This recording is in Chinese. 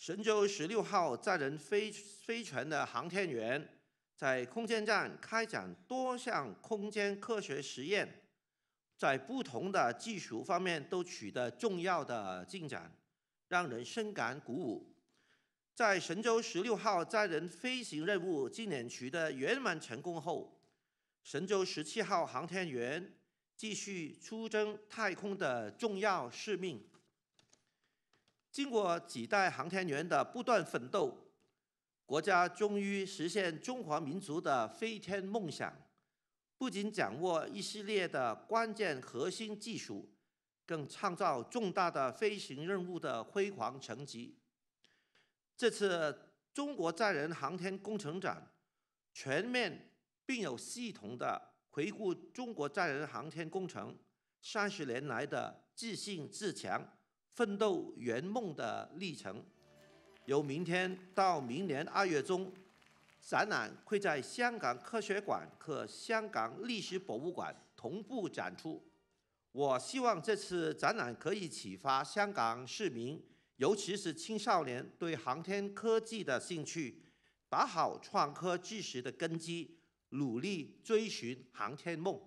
神舟十六号载人飞飞船的航天员在空间站开展多项空间科学实验，在不同的技术方面都取得重要的进展，让人深感鼓舞。在神舟十六号载人飞行任务今年取得圆满成功后，神舟十七号航天员继续出征太空的重要使命。经过几代航天员的不断奋斗，国家终于实现中华民族的飞天梦想。不仅掌握一系列的关键核心技术，更创造重大的飞行任务的辉煌成绩。这次中国载人航天工程展，全面并有系统的回顾中国载人航天工程三十年来的自信自强。奋斗圆梦的历程，由明天到明年二月中，展览会在香港科学馆和香港历史博物馆同步展出。我希望这次展览可以启发香港市民，尤其是青少年对航天科技的兴趣，打好创科知识的根基，努力追寻航天梦。